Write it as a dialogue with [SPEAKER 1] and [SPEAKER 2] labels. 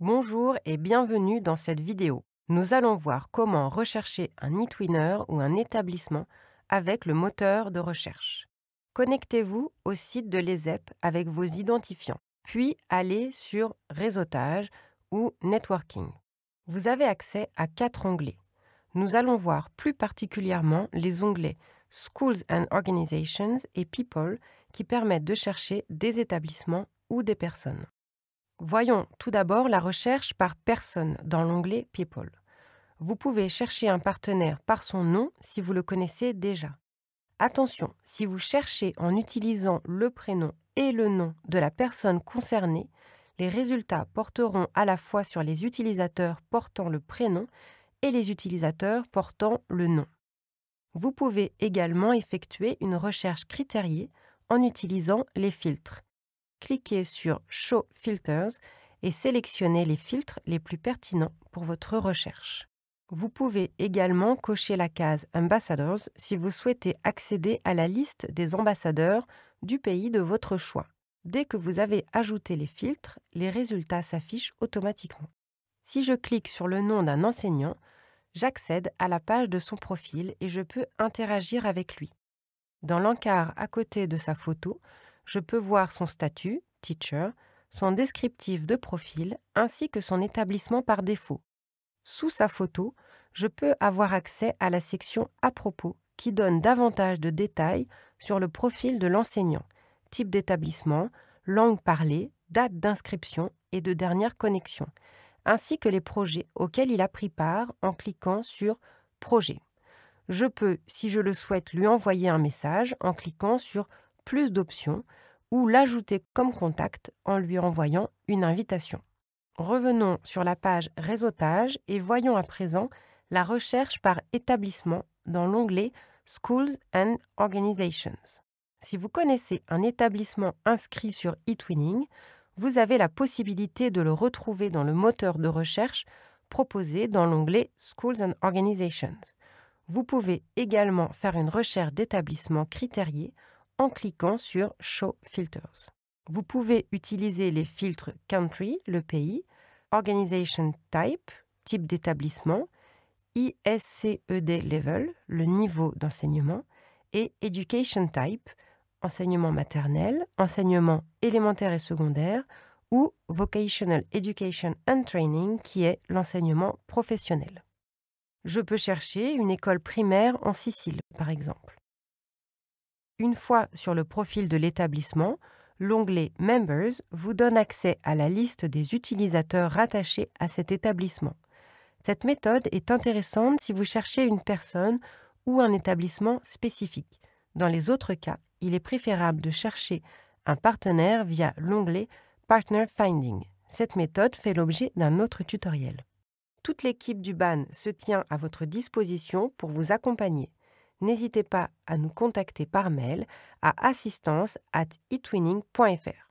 [SPEAKER 1] Bonjour et bienvenue dans cette vidéo. Nous allons voir comment rechercher un eTwinner ou un établissement avec le moteur de recherche. Connectez-vous au site de l'ESEP avec vos identifiants, puis allez sur Réseautage ou Networking. Vous avez accès à quatre onglets. Nous allons voir plus particulièrement les onglets Schools and Organizations et People qui permettent de chercher des établissements ou des personnes. Voyons tout d'abord la recherche par personne dans l'onglet People. Vous pouvez chercher un partenaire par son nom si vous le connaissez déjà. Attention, si vous cherchez en utilisant le prénom et le nom de la personne concernée, les résultats porteront à la fois sur les utilisateurs portant le prénom et les utilisateurs portant le nom. Vous pouvez également effectuer une recherche critériée en utilisant les filtres cliquez sur Show Filters et sélectionnez les filtres les plus pertinents pour votre recherche. Vous pouvez également cocher la case Ambassadors si vous souhaitez accéder à la liste des ambassadeurs du pays de votre choix. Dès que vous avez ajouté les filtres, les résultats s'affichent automatiquement. Si je clique sur le nom d'un enseignant, j'accède à la page de son profil et je peux interagir avec lui. Dans l'encart à côté de sa photo, je peux voir son statut, teacher, son descriptif de profil ainsi que son établissement par défaut. Sous sa photo, je peux avoir accès à la section à propos qui donne davantage de détails sur le profil de l'enseignant, type d'établissement, langue parlée, date d'inscription et de dernière connexion, ainsi que les projets auxquels il a pris part en cliquant sur Projet. Je peux, si je le souhaite, lui envoyer un message en cliquant sur plus d'options ou l'ajouter comme contact en lui envoyant une invitation. Revenons sur la page Réseautage et voyons à présent la recherche par établissement dans l'onglet Schools and Organizations. Si vous connaissez un établissement inscrit sur eTwinning, vous avez la possibilité de le retrouver dans le moteur de recherche proposé dans l'onglet Schools and Organizations. Vous pouvez également faire une recherche d'établissement critériés en cliquant sur Show Filters. Vous pouvez utiliser les filtres Country, le pays, Organization Type, type d'établissement, ISCED Level, le niveau d'enseignement, et Education Type, enseignement maternel, enseignement élémentaire et secondaire, ou Vocational Education and Training, qui est l'enseignement professionnel. Je peux chercher une école primaire en Sicile, par exemple. Une fois sur le profil de l'établissement, l'onglet Members vous donne accès à la liste des utilisateurs rattachés à cet établissement. Cette méthode est intéressante si vous cherchez une personne ou un établissement spécifique. Dans les autres cas, il est préférable de chercher un partenaire via l'onglet Partner Finding. Cette méthode fait l'objet d'un autre tutoriel. Toute l'équipe du BAN se tient à votre disposition pour vous accompagner n'hésitez pas à nous contacter par mail à assistance at itwinning.fr.